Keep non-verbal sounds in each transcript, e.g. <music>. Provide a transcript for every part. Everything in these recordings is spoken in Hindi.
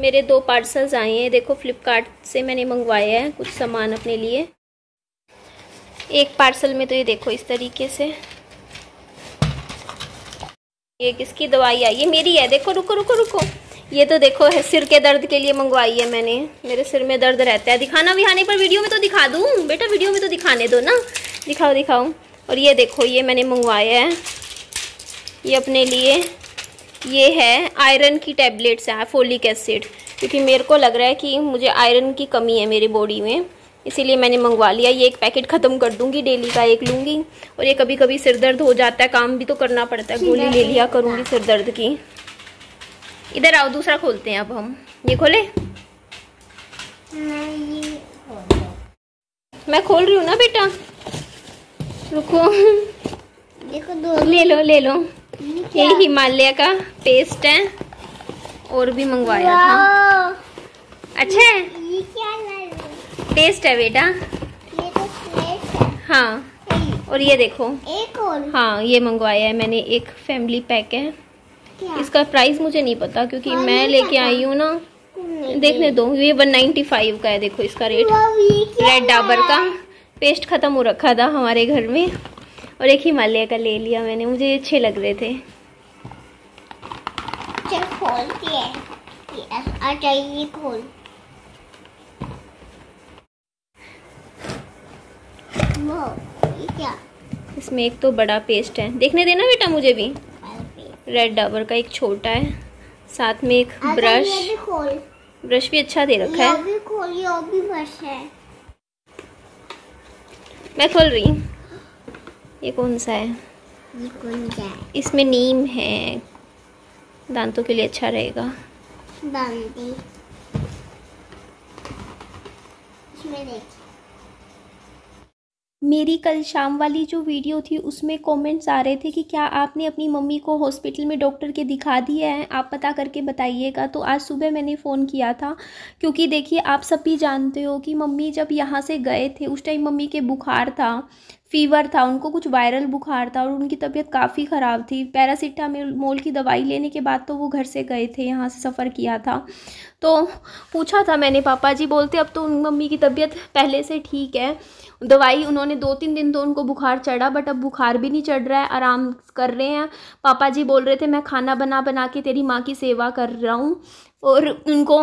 मेरे दो पार्सल्स आए हैं देखो फ्लिपकार्ट से मैंने मंगवाया है कुछ सामान अपने लिए एक पार्सल में तो ये देखो इस तरीके से ये किसकी दवाई आई ये मेरी है देखो रुको रुको रुको ये तो देखो है सिर के दर्द के लिए मंगवाई है मैंने मेरे सिर में दर्द रहता है दिखाना भी आने पर वीडियो में तो दिखा दूँ बेटा वीडियो में तो दिखाने दो ना दिखाओ दिखाओ और ये देखो ये मैंने मंगवाया है ये अपने लिए ये है आयरन की टैबलेट्स है फोलिक एसिड क्योंकि मेरे को लग रहा है कि मुझे आयरन की कमी है मेरी बॉडी में इसीलिए मैंने मंगवा लिया ये एक पैकेट ख़त्म कर दूंगी डेली का एक लूंगी और ये कभी कभी सिर दर्द हो जाता है काम भी तो करना पड़ता है गोली ले लिया करूँगी सिर दर्द की इधर आओ दूसरा खोलते हैं अब हम ये खोले मैं खोल रही हूँ ना बेटा रुको देखो दो ले लो ले लो ये हिमालय का पेस्ट है और भी मंगवाया था अच्छा है पेस्ट है बेटा ये तो है। हाँ हम्म। और ये देखो एक और हाँ ये मंगवाया है मैंने एक फैमिली पैक है क्या? इसका प्राइस मुझे नहीं पता क्योंकि हाँ, मैं लेके आई हूँ ना देखने दो ये वन फाइव का है देखो इसका रेट रेड डाबर का पेस्ट खत्म हो रखा था हमारे घर में और एक हिमालय का ले लिया मैंने मुझे अच्छे लग रहे थे खोल ये क्या इसमें एक तो बड़ा पेस्ट है देखने देना बेटा मुझे भी रेड डाबर का एक छोटा है साथ में एक ब्रश भी ब्रश भी अच्छा दे रखा है भी खोल, भी ब्रश है मैं खोल रही हूँ ये कौन सा है ये कौन सा है इसमें नीम है दांतों के लिए अच्छा रहेगा दांती मेरी कल शाम वाली जो वीडियो थी उसमें कमेंट्स आ रहे थे कि क्या आपने अपनी मम्मी को हॉस्पिटल में डॉक्टर के दिखा दिया है आप पता करके बताइएगा तो आज सुबह मैंने फ़ोन किया था क्योंकि देखिए आप सभी जानते हो कि मम्मी जब यहाँ से गए थे उस टाइम मम्मी के बुखार था फ़ीवर था उनको कुछ वायरल बुखार था और उनकी तबीयत काफ़ी ख़राब थी पैरासीटामोल की दवाई लेने के बाद तो वो घर से गए थे यहाँ से सफ़र किया था तो पूछा था मैंने पापा जी बोलते अब तो उन मम्मी की तबीयत पहले से ठीक है दवाई उन्होंने दो तीन दिन तो उनको बुखार चढ़ा बट अब बुखार भी नहीं चढ़ रहा है आराम कर रहे हैं पापा जी बोल रहे थे मैं खाना बना बना के तेरी माँ की सेवा कर रहा हूँ और उनको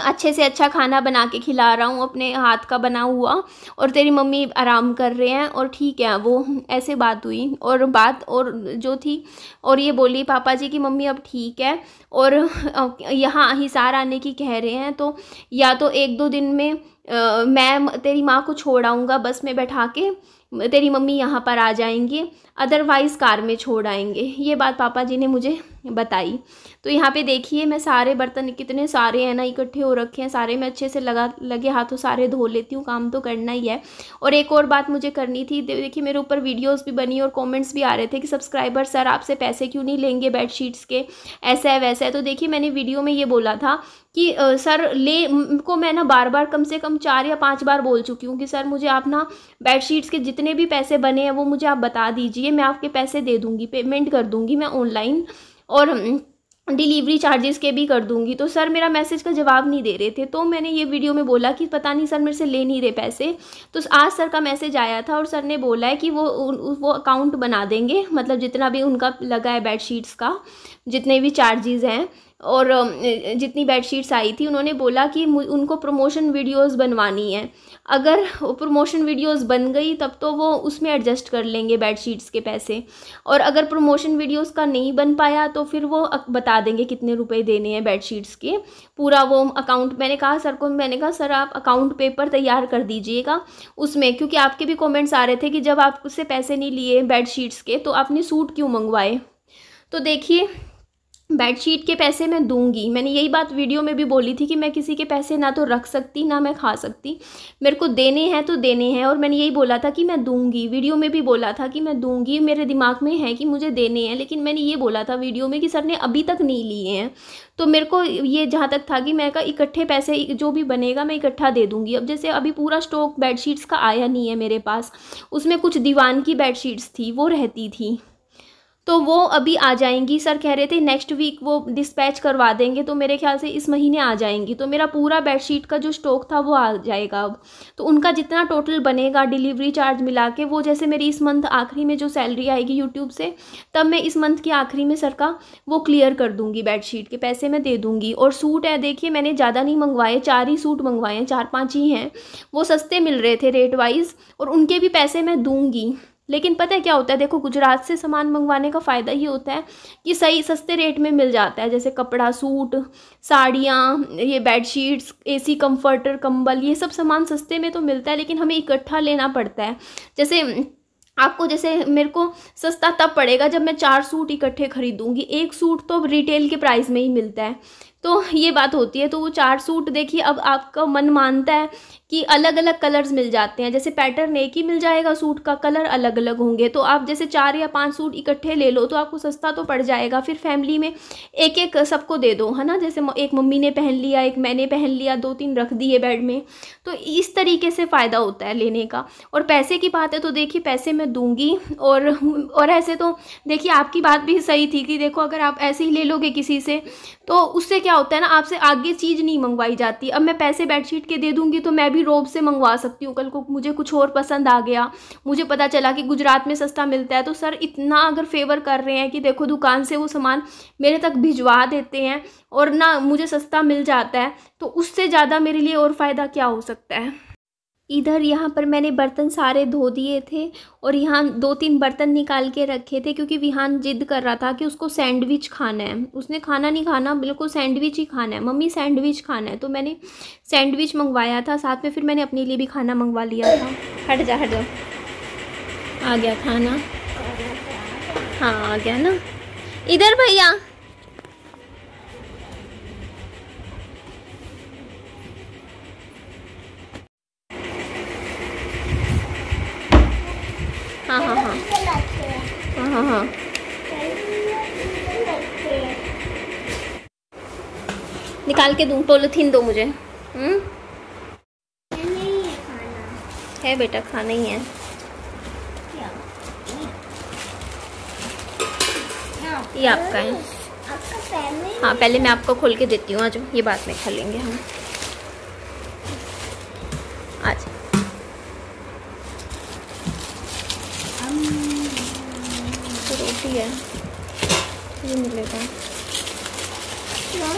अच्छे से अच्छा खाना बना के खिला रहा हूँ अपने हाथ का बना हुआ और तेरी मम्मी आराम कर रहे हैं और ठीक है वो ऐसे बात हुई और बात और जो थी और ये बोली पापा जी की मम्मी अब ठीक है और यहाँ हिसार आने की कह रहे हैं तो या तो एक दो दिन में आ, मैं तेरी माँ को छोड़ आऊँगा बस में बैठा के तेरी मम्मी यहाँ पर आ जाएंगे अदरवाइज़ कार में छोड़ आएंगे ये बात पापा जी ने मुझे बताई तो यहाँ पे देखिए मैं सारे बर्तन कितने सारे हैं ना इकट्ठे हो रखे हैं सारे मैं अच्छे से लगा लगे हाथों सारे धो लेती हूँ काम तो करना ही है और एक और बात मुझे करनी थी देखिए मेरे ऊपर वीडियोस भी बनी और कमेंट्स भी आ रहे थे कि सब्सक्राइबर सर आपसे पैसे क्यों नहीं लेंगे बेडशीट्स के ऐसा है वैसा है तो देखिए मैंने वीडियो में ये बोला था कि सर ले को मैं ना बार बार कम से कम चार या पाँच बार बोल चुकी हूँ कि सर मुझे आप ना बेडशीट्स के जितने भी पैसे बने हैं वो मुझे आप बता दीजिए मैं आपके पैसे दे दूँगी पेमेंट कर दूँगी मैं ऑनलाइन और डिलीवरी चार्जेस के भी कर दूंगी तो सर मेरा मैसेज का जवाब नहीं दे रहे थे तो मैंने ये वीडियो में बोला कि पता नहीं सर मेरे से ले नहीं रहे पैसे तो आज सर का मैसेज आया था और सर ने बोला है कि वो वो अकाउंट बना देंगे मतलब जितना भी उनका लगा है बेडशीट्स का जितने भी चार्जेस हैं और जितनी बेडशीट्स आई थी उन्होंने बोला कि उनको प्रमोशन वीडियोस बनवानी है अगर वो प्रमोशन वीडियोस बन गई तब तो वो उसमें एडजस्ट कर लेंगे बेडशीट्स के पैसे और अगर प्रमोशन वीडियोस का नहीं बन पाया तो फिर वो बता देंगे कितने रुपए देने हैं बेडशीट्स के पूरा वो अकाउंट मैंने कहा सर को मैंने कहा सर आप अकाउंट पेपर तैयार कर दीजिएगा उसमें क्योंकि आपके भी कॉमेंट्स आ रहे थे कि जब आप उससे पैसे नहीं लिए बेड के तो आपने सूट क्यों मंगवाए तो देखिए बेडशीट के पैसे मैं दूंगी मैंने यही बात वीडियो में भी बोली थी कि मैं किसी के पैसे ना तो रख सकती ना मैं खा सकती मेरे को देने हैं तो देने हैं और मैंने यही बोला था कि मैं दूंगी वीडियो में भी बोला था कि मैं दूंगी मेरे दिमाग में है कि मुझे देने हैं लेकिन मैंने ये बोला था वीडियो में कि सर ने अभी तक नहीं लिए हैं तो मेरे को ये जहाँ तक था कि मैं कहा इकट्ठे पैसे जो भी बनेगा मैं इकट्ठा दे दूँगी अब जैसे अभी पूरा स्टॉक बेडशीट्स का आया नहीं है मेरे पास उसमें कुछ दीवान की बेडशीट्स थी वो रहती थी तो वो अभी आ जाएंगी सर कह रहे थे नेक्स्ट वीक वो डिस्पैच करवा देंगे तो मेरे ख्याल से इस महीने आ जाएंगी तो मेरा पूरा बेडशीट का जो स्टॉक था वो आ जाएगा अब तो उनका जितना टोटल बनेगा डिलीवरी चार्ज मिला के वो जैसे मेरी इस मंथ आखिरी में जो सैलरी आएगी यूट्यूब से तब मैं इस मंथ के आखिरी में सर का वो क्लियर कर दूँगी बेड के पैसे मैं दे दूँगी और सूट है देखिए मैंने ज़्यादा नहीं मंगवाए चार ही सूट मंगवाए हैं चार पाँच ही हैं वो सस्ते मिल रहे थे रेट वाइज़ और उनके भी पैसे मैं दूँगी लेकिन पता है क्या होता है देखो गुजरात से सामान मंगवाने का फ़ायदा ये होता है कि सही सस्ते रेट में मिल जाता है जैसे कपड़ा सूट साड़ियाँ ये बेडशीट्स एसी कंफर्टर कंबल ये सब सामान सस्ते में तो मिलता है लेकिन हमें इकट्ठा लेना पड़ता है जैसे आपको जैसे मेरे को सस्ता तब पड़ेगा जब मैं चार सूट इकट्ठे खरीदूंगी एक सूट तो रिटेल के प्राइस में ही मिलता है तो ये बात होती है तो वो चार सूट देखिए अब आपका मन मानता है कि अलग अलग कलर्स मिल जाते हैं जैसे पैटर्न एक ही मिल जाएगा सूट का कलर अलग अलग होंगे तो आप जैसे चार या पांच सूट इकट्ठे ले लो तो आपको सस्ता तो पड़ जाएगा फिर फैमिली में एक एक सबको दे दो है ना जैसे एक मम्मी ने पहन लिया एक मैंने पहन लिया दो तीन रख दिए बेड में तो इस तरीके से फ़ायदा होता है लेने का और पैसे की बात है तो देखिए पैसे मैं दूँगी और और ऐसे तो देखिए आपकी बात भी सही थी कि देखो अगर आप ऐसे ही ले लोगे किसी से तो उससे क्या क्या होता है ना आपसे आगे चीज़ नहीं मंगवाई जाती अब मैं पैसे बेडशीट के दे दूंगी तो मैं भी रोब से मंगवा सकती हूँ कल को मुझे कुछ और पसंद आ गया मुझे पता चला कि गुजरात में सस्ता मिलता है तो सर इतना अगर फेवर कर रहे हैं कि देखो दुकान से वो सामान मेरे तक भिजवा देते हैं और ना मुझे सस्ता मिल जाता है तो उससे ज़्यादा मेरे लिए और फ़ायदा क्या हो सकता है इधर यहाँ पर मैंने बर्तन सारे धो दिए थे और यहाँ दो तीन बर्तन निकाल के रखे थे क्योंकि विहान जिद कर रहा था कि उसको सैंडविच खाना है उसने खाना नहीं खाना बिल्कुल सैंडविच ही खाना है मम्मी सैंडविच खाना है तो मैंने सैंडविच मंगवाया था साथ में फिर मैंने अपने लिए भी खाना मंगवा लिया था हट जा हट जा आ गया खाना हाँ आ गया ना इधर भैया निकाल के दूँ पोलिथीन दो मुझे हम्म? है बेटा खाना ही है ये आपका है आपका हाँ पहले मैं आपको खोल के देती हूँ आज ये बात में खा लेंगे हम आज रोटी है ये मिलेगा हम्म,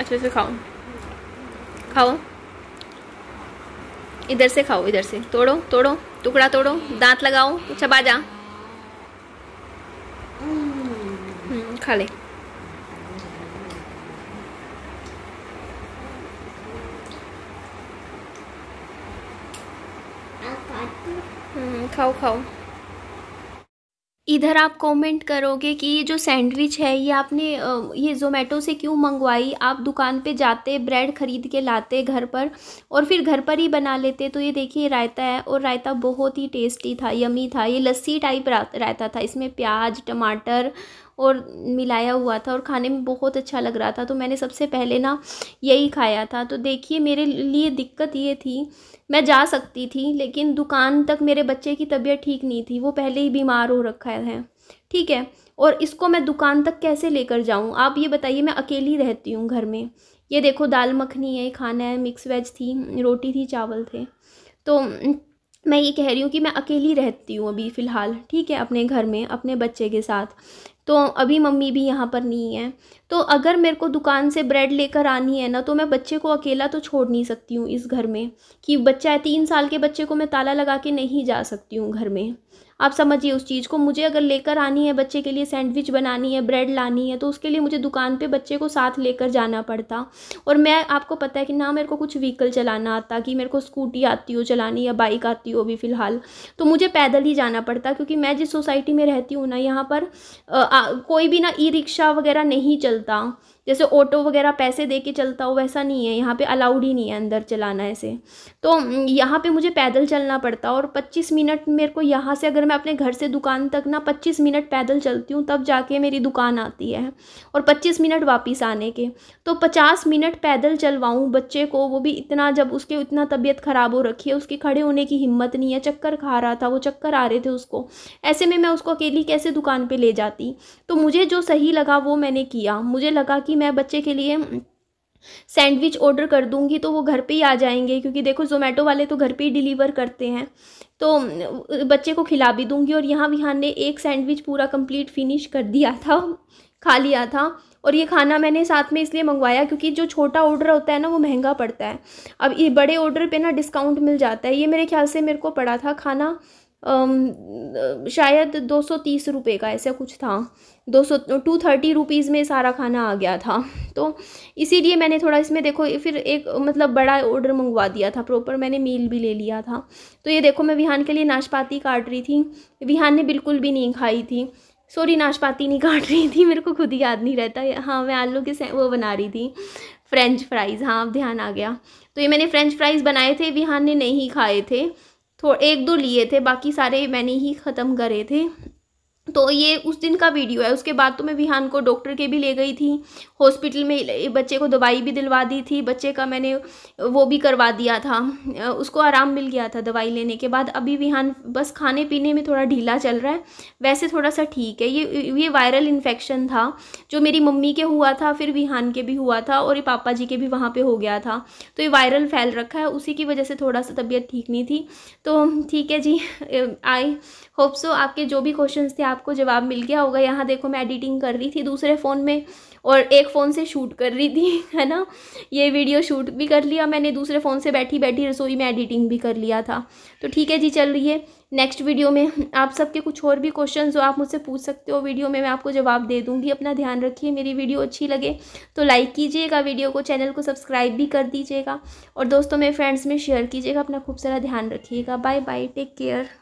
अच्छे से खाओ खाओ इधर से खाओ इधर से तोड़ो तोड़ो टुकड़ा तोड़ो दांत लगाओ चबा जा खा ले हम्म, खाओ खाओ इधर आप कमेंट करोगे कि ये जो सैंडविच है ये आपने ये जोमेटो से क्यों मंगवाई आप दुकान पे जाते ब्रेड ख़रीद के लाते घर पर और फिर घर पर ही बना लेते तो ये देखिए रायता है और रायता बहुत ही टेस्टी था यमी था ये लस्सी टाइप रायता था इसमें प्याज टमाटर और मिलाया हुआ था और खाने में बहुत अच्छा लग रहा था तो मैंने सबसे पहले ना यही खाया था तो देखिए मेरे लिए दिक्कत ये थी मैं जा सकती थी लेकिन दुकान तक मेरे बच्चे की तबीयत ठीक नहीं थी वो पहले ही बीमार हो रखा है ठीक है और इसको मैं दुकान तक कैसे लेकर जाऊँ आप ये बताइए मैं अकेली रहती हूँ घर में ये देखो दाल मखनी है खाना है मिक्स वेज थी रोटी थी चावल थे तो मैं ये कह रही हूँ कि मैं अकेली रहती हूँ अभी फ़िलहाल ठीक है अपने घर में अपने बच्चे के साथ तो अभी मम्मी भी यहाँ पर नहीं है तो अगर मेरे को दुकान से ब्रेड लेकर आनी है ना तो मैं बच्चे को अकेला तो छोड़ नहीं सकती हूँ इस घर में कि बच्चा है तीन साल के बच्चे को मैं ताला लगा के नहीं जा सकती हूँ घर में आप समझिए उस चीज़ को मुझे अगर लेकर आनी है बच्चे के लिए सैंडविच बनानी है ब्रेड लानी है तो उसके लिए मुझे दुकान पर बच्चे को साथ लेकर जाना पड़ता और मैं आपको पता है कि ना मेरे को कुछ व्हीकल चलाना आता कि मेरे को स्कूटी आती हो चलानी या बाइक आती हो अभी फ़िलहाल तो मुझे पैदल ही जाना पड़ता क्योंकि मैं जिस सोसाइटी में रहती हूँ ना यहाँ पर आ, आ, कोई भी ना ई रिक्शा वगैरह नहीं चलता जैसे ऑटो वगैरह पैसे दे के चलता हो वैसा नहीं है यहाँ पे अलाउड ही नहीं है अंदर चलाना ऐसे तो यहाँ पे मुझे पैदल चलना पड़ता और 25 मिनट मेरे को यहाँ से अगर मैं अपने घर से दुकान तक ना 25 मिनट पैदल चलती हूँ तब जाके मेरी दुकान आती है और 25 मिनट वापस आने के तो 50 मिनट पैदल चलवाऊँ बच्चे को वो भी इतना जब उसके इतना तबीयत ख़राब हो रखी है उसके खड़े होने की हिम्मत नहीं है चक्कर खा रहा था वो चक्कर आ रहे थे उसको ऐसे में मैं उसको अकेली कैसे दुकान पर ले जाती तो मुझे जो सही लगा वो मैंने किया मुझे लगा कि कि मैं बच्चे के लिए सैंडविच ऑर्डर कर दूंगी तो वो घर पे ही आ जाएंगे क्योंकि देखो जोमेटो वाले तो घर पे ही डिलीवर करते हैं तो बच्चे को खिला भी दूंगी और यहाँ विहान ने एक सैंडविच पूरा कंप्लीट फिनिश कर दिया था खा लिया था और ये खाना मैंने साथ में इसलिए मंगवाया क्योंकि जो छोटा ऑर्डर होता है ना वो महंगा पड़ता है अब ये बड़े ऑर्डर पर ना डिस्काउंट मिल जाता है ये मेरे ख्याल से मेरे को पड़ा था खाना शायद दो सौ तीस रुपये का ऐसा कुछ था दो सौ टू थर्टी रुपीज़ में सारा खाना आ गया था तो इसीलिए मैंने थोड़ा इसमें देखो फिर एक मतलब बड़ा ऑर्डर मंगवा दिया था प्रॉपर मैंने मील भी ले लिया था तो ये देखो मैं विहान के लिए नाशपाती काट रही थी विहान ने बिल्कुल भी नहीं खाई थी सॉरी नाशपाती नहीं काट रही थी मेरे को खुद ही याद नहीं रहता हाँ मैं आलू के वो बना रही थी फ्रेंच फ्राइज़ हाँ ध्यान आ गया तो ये मैंने फ्रेंच फ्राइज़ बनाए थे विहान ने नहीं खाए थे थोड़े तो एक दो लिए थे बाकी सारे मैंने ही ख़त्म करे थे तो ये उस दिन का वीडियो है उसके बाद तो मैं विहान को डॉक्टर के भी ले गई थी हॉस्पिटल में बच्चे को दवाई भी दिलवा दी थी बच्चे का मैंने वो भी करवा दिया था उसको आराम मिल गया था दवाई लेने के बाद अभी विहान बस खाने पीने में थोड़ा ढीला चल रहा है वैसे थोड़ा सा ठीक है ये ये वायरल इन्फेक्शन था जो मेरी मम्मी के हुआ था फिर विहान के भी हुआ था और ये पापा जी के भी वहाँ पर हो गया था तो ये वायरल फैल रखा है उसी की वजह से थोड़ा सा तबीयत ठीक नहीं थी तो ठीक है जी आई होप सो आपके जो भी क्वेश्चन थे आप आपको जवाब मिल गया होगा यहाँ देखो मैं एडिटिंग कर रही थी दूसरे फ़ोन में और एक फ़ोन से शूट कर रही थी <laughs> है ना ये वीडियो शूट भी कर लिया मैंने दूसरे फ़ोन से बैठी बैठी रसोई में एडिटिंग भी कर लिया था तो ठीक है जी चल रही है नेक्स्ट वीडियो में आप सबके कुछ और भी क्वेश्चन जो आप मुझसे पूछ सकते हो वीडियो में मैं आपको जवाब दे दूँगी अपना ध्यान रखिए मेरी वीडियो अच्छी लगे तो लाइक कीजिएगा वीडियो को चैनल को सब्सक्राइब भी कर दीजिएगा और दोस्तों मेरे फ्रेंड्स में शेयर कीजिएगा अपना खूब सारा ध्यान रखिएगा बाय बाय टेक केयर